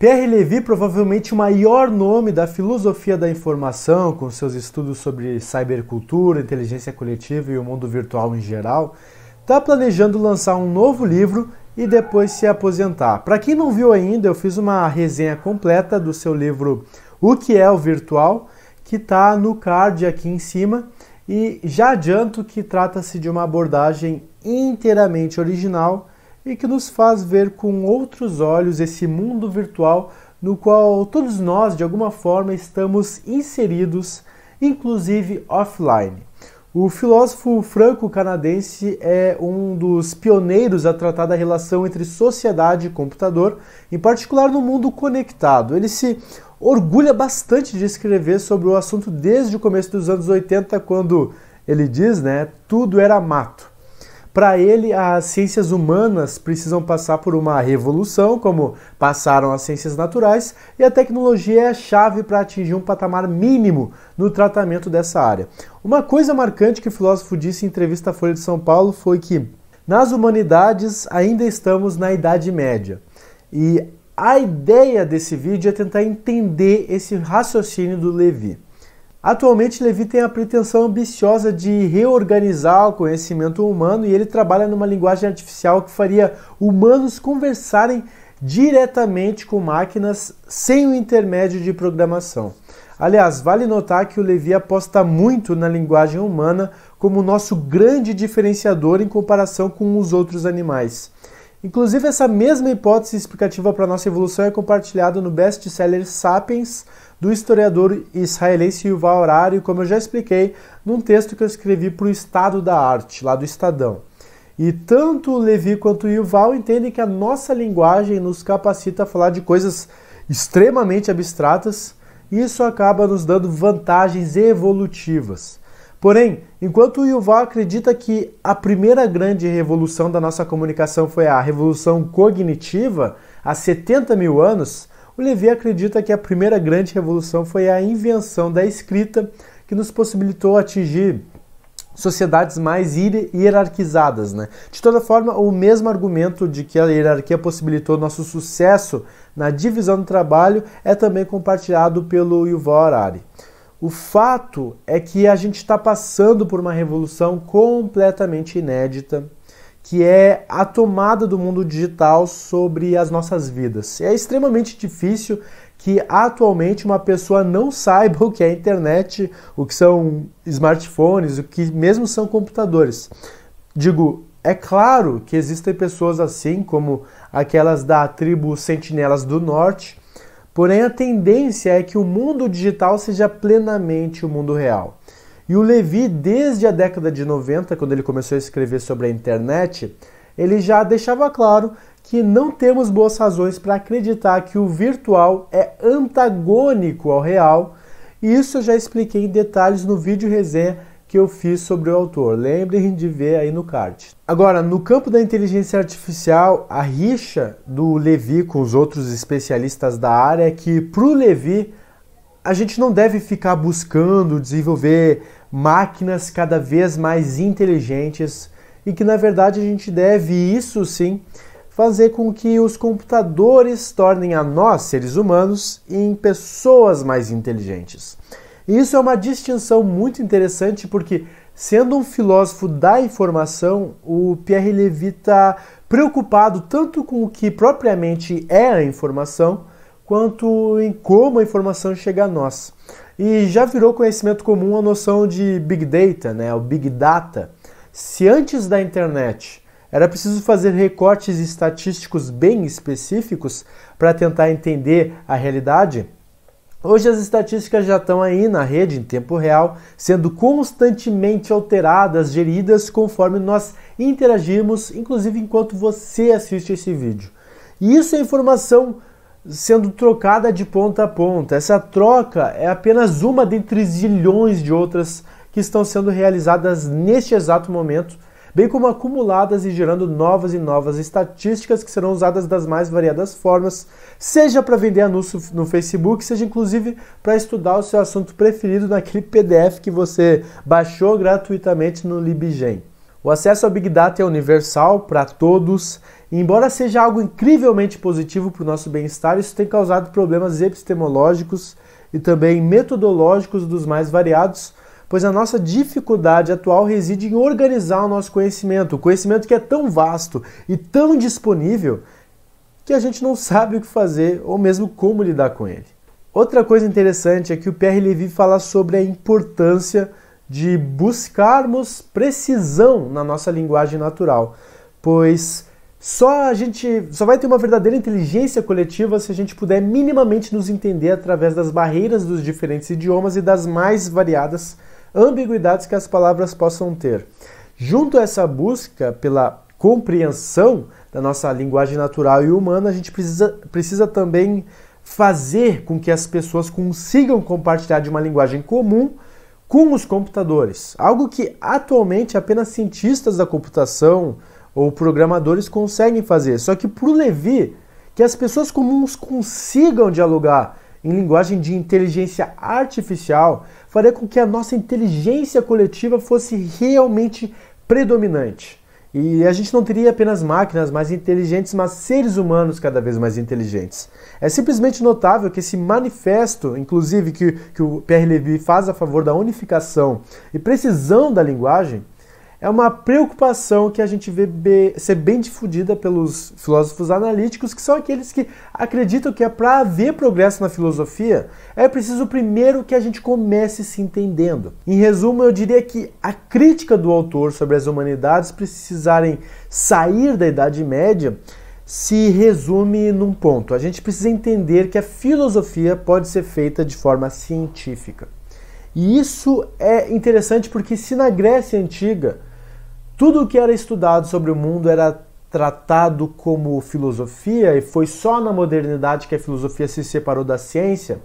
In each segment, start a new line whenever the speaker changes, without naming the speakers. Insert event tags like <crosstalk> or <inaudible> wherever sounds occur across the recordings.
Pierre Levy, provavelmente o maior nome da filosofia da informação, com seus estudos sobre cybercultura, inteligência coletiva e o mundo virtual em geral, está planejando lançar um novo livro e depois se aposentar. Para quem não viu ainda, eu fiz uma resenha completa do seu livro O que é o virtual, que está no card aqui em cima, e já adianto que trata-se de uma abordagem inteiramente original e que nos faz ver com outros olhos esse mundo virtual no qual todos nós, de alguma forma, estamos inseridos, inclusive offline. O filósofo franco-canadense é um dos pioneiros a tratar da relação entre sociedade e computador, em particular no mundo conectado. Ele se orgulha bastante de escrever sobre o assunto desde o começo dos anos 80, quando ele diz, né, tudo era mato. Para ele, as ciências humanas precisam passar por uma revolução, como passaram as ciências naturais, e a tecnologia é a chave para atingir um patamar mínimo no tratamento dessa área. Uma coisa marcante que o filósofo disse em entrevista à Folha de São Paulo foi que nas humanidades ainda estamos na Idade Média. E a ideia desse vídeo é tentar entender esse raciocínio do Levi. Atualmente, Levi tem a pretensão ambiciosa de reorganizar o conhecimento humano e ele trabalha numa linguagem artificial que faria humanos conversarem diretamente com máquinas sem o intermédio de programação. Aliás, vale notar que o Levi aposta muito na linguagem humana como nosso grande diferenciador em comparação com os outros animais. Inclusive, essa mesma hipótese explicativa para nossa evolução é compartilhada no best-seller Sapiens do historiador israelense Yuval Harari, como eu já expliquei num texto que eu escrevi para o Estado da Arte, lá do Estadão. E tanto o Levi quanto o Yuval entendem que a nossa linguagem nos capacita a falar de coisas extremamente abstratas, e isso acaba nos dando vantagens evolutivas. Porém, enquanto o Yuval acredita que a primeira grande revolução da nossa comunicação foi a revolução cognitiva, há 70 mil anos, o Levi acredita que a primeira grande revolução foi a invenção da escrita, que nos possibilitou atingir sociedades mais hierarquizadas. Né? De toda forma, o mesmo argumento de que a hierarquia possibilitou nosso sucesso na divisão do trabalho é também compartilhado pelo Yuval Harari. O fato é que a gente está passando por uma revolução completamente inédita, que é a tomada do mundo digital sobre as nossas vidas. É extremamente difícil que atualmente uma pessoa não saiba <laughs> o que é a internet, o que são smartphones, o que mesmo são computadores. Digo, é claro que existem pessoas assim, como aquelas da tribo Sentinelas do Norte, Porém, a tendência é que o mundo digital seja plenamente o mundo real. E o Levi, desde a década de 90, quando ele começou a escrever sobre a internet, ele já deixava claro que não temos boas razões para acreditar que o virtual é antagônico ao real, e isso eu já expliquei em detalhes no vídeo resenha que eu fiz sobre o autor. Lembrem de ver aí no card. Agora, no campo da inteligência artificial, a rixa do Levi com os outros especialistas da área é que, para o Levi, a gente não deve ficar buscando desenvolver máquinas cada vez mais inteligentes e que, na verdade, a gente deve, isso sim, fazer com que os computadores tornem a nós, seres humanos, em pessoas mais inteligentes. E isso é uma distinção muito interessante porque, sendo um filósofo da informação, o Pierre Levy está preocupado tanto com o que propriamente é a informação, quanto em como a informação chega a nós. E já virou conhecimento comum a noção de Big Data, né? o Big Data. Se antes da internet era preciso fazer recortes estatísticos bem específicos para tentar entender a realidade, Hoje as estatísticas já estão aí na rede em tempo real, sendo constantemente alteradas, geridas conforme nós interagimos, inclusive enquanto você assiste esse vídeo. E isso é informação sendo trocada de ponta a ponta. Essa troca é apenas uma dentre zilhões de outras que estão sendo realizadas neste exato momento bem como acumuladas e gerando novas e novas estatísticas que serão usadas das mais variadas formas, seja para vender anúncio no Facebook, seja inclusive para estudar o seu assunto preferido naquele PDF que você baixou gratuitamente no LibGen. O acesso ao Big Data é universal para todos, e embora seja algo incrivelmente positivo para o nosso bem-estar, isso tem causado problemas epistemológicos e também metodológicos dos mais variados, pois a nossa dificuldade atual reside em organizar o nosso conhecimento, o conhecimento que é tão vasto e tão disponível que a gente não sabe o que fazer ou mesmo como lidar com ele. Outra coisa interessante é que o Pierre Levy fala sobre a importância de buscarmos precisão na nossa linguagem natural, pois só a gente só vai ter uma verdadeira inteligência coletiva se a gente puder minimamente nos entender através das barreiras dos diferentes idiomas e das mais variadas ambiguidades que as palavras possam ter. Junto a essa busca pela compreensão da nossa linguagem natural e humana, a gente precisa, precisa também fazer com que as pessoas consigam compartilhar de uma linguagem comum com os computadores. Algo que atualmente apenas cientistas da computação ou programadores conseguem fazer. Só que para o Levi, que as pessoas comuns consigam dialogar em linguagem de inteligência artificial faria com que a nossa inteligência coletiva fosse realmente predominante. E a gente não teria apenas máquinas mais inteligentes, mas seres humanos cada vez mais inteligentes. É simplesmente notável que esse manifesto, inclusive que, que o Pierre Levy faz a favor da unificação e precisão da linguagem, é uma preocupação que a gente vê be, ser bem difundida pelos filósofos analíticos, que são aqueles que acreditam que é para haver progresso na filosofia, é preciso primeiro que a gente comece se entendendo. Em resumo, eu diria que a crítica do autor sobre as humanidades precisarem sair da Idade Média se resume num ponto. A gente precisa entender que a filosofia pode ser feita de forma científica. E isso é interessante porque se na Grécia antiga tudo o que era estudado sobre o mundo era tratado como filosofia e foi só na modernidade que a filosofia se separou da ciência.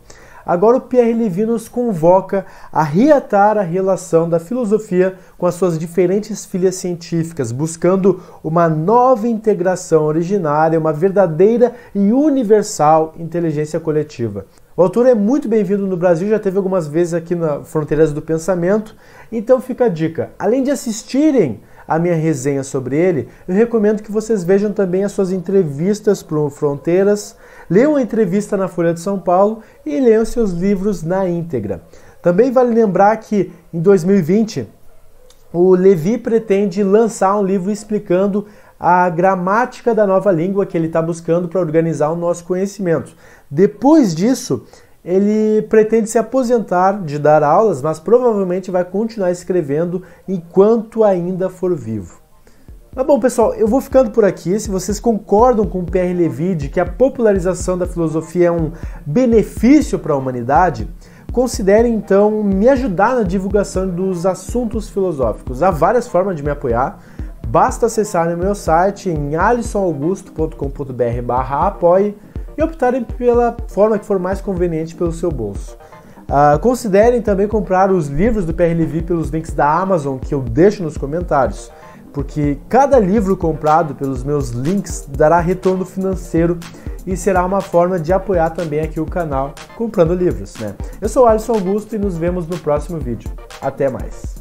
Agora o Pierre Levy nos convoca a reatar a relação da filosofia com as suas diferentes filhas científicas, buscando uma nova integração originária, uma verdadeira e universal inteligência coletiva. O autor é muito bem-vindo no Brasil, já teve algumas vezes aqui na Fronteiras do Pensamento, então fica a dica. Além de assistirem a minha resenha sobre ele, eu recomendo que vocês vejam também as suas entrevistas para o Fronteiras, leiam a entrevista na Folha de São Paulo e leiam seus livros na íntegra. Também vale lembrar que em 2020 o Levi pretende lançar um livro explicando a gramática da nova língua que ele está buscando para organizar o nosso conhecimento. Depois disso, ele pretende se aposentar de dar aulas, mas provavelmente vai continuar escrevendo enquanto ainda for vivo. Tá bom, pessoal, eu vou ficando por aqui. Se vocês concordam com o Pierre Levy de que a popularização da filosofia é um benefício para a humanidade, considerem então me ajudar na divulgação dos assuntos filosóficos. Há várias formas de me apoiar. Basta acessar no meu site em alisonaugusto.com.br/apoie e optarem pela forma que for mais conveniente pelo seu bolso. Uh, considerem também comprar os livros do PRLV pelos links da Amazon que eu deixo nos comentários, porque cada livro comprado pelos meus links dará retorno financeiro e será uma forma de apoiar também aqui o canal comprando livros, né? Eu sou Alisson Augusto e nos vemos no próximo vídeo. Até mais!